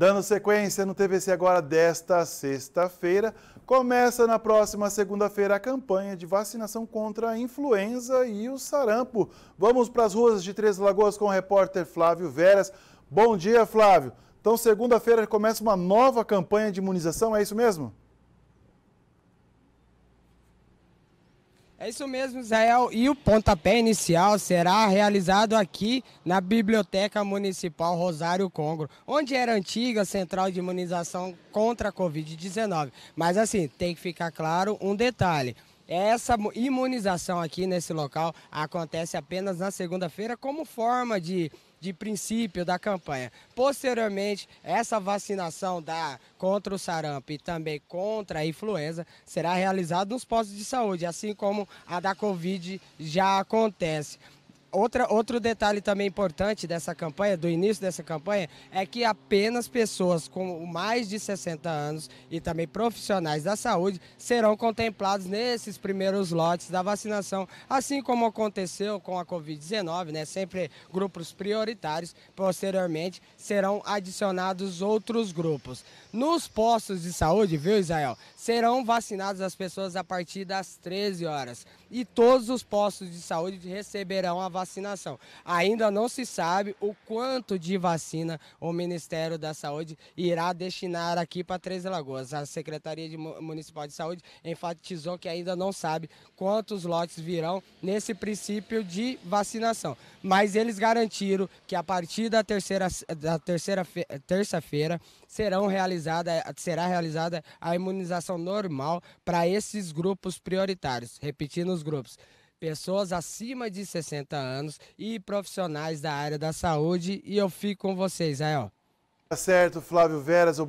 Dando sequência no TVC agora desta sexta-feira, começa na próxima segunda-feira a campanha de vacinação contra a influenza e o sarampo. Vamos para as ruas de Três Lagoas com o repórter Flávio Veras. Bom dia, Flávio. Então, segunda-feira começa uma nova campanha de imunização, é isso mesmo? É isso mesmo, Israel. E o pontapé inicial será realizado aqui na Biblioteca Municipal Rosário Congro, onde era antiga central de imunização contra a Covid-19. Mas assim, tem que ficar claro um detalhe. Essa imunização aqui nesse local acontece apenas na segunda-feira como forma de de princípio da campanha. Posteriormente, essa vacinação da contra o sarampo e também contra a influenza será realizada nos postos de saúde, assim como a da Covid já acontece. Outra, outro detalhe também importante dessa campanha, do início dessa campanha, é que apenas pessoas com mais de 60 anos e também profissionais da saúde serão contemplados nesses primeiros lotes da vacinação, assim como aconteceu com a Covid-19, né? Sempre grupos prioritários, posteriormente serão adicionados outros grupos. Nos postos de saúde, viu, Israel? Serão vacinadas as pessoas a partir das 13 horas e todos os postos de saúde receberão a vacinação vacinação. Ainda não se sabe o quanto de vacina o Ministério da Saúde irá destinar aqui para Três Lagoas. A Secretaria de Municipal de Saúde enfatizou que ainda não sabe quantos lotes virão nesse princípio de vacinação. Mas eles garantiram que a partir da terceira da terceira terça-feira serão realizada será realizada a imunização normal para esses grupos prioritários. Repetindo os grupos: pessoas acima de 60 anos e profissionais da área da saúde. E eu fico com vocês, ó Tá certo, Flávio Veras.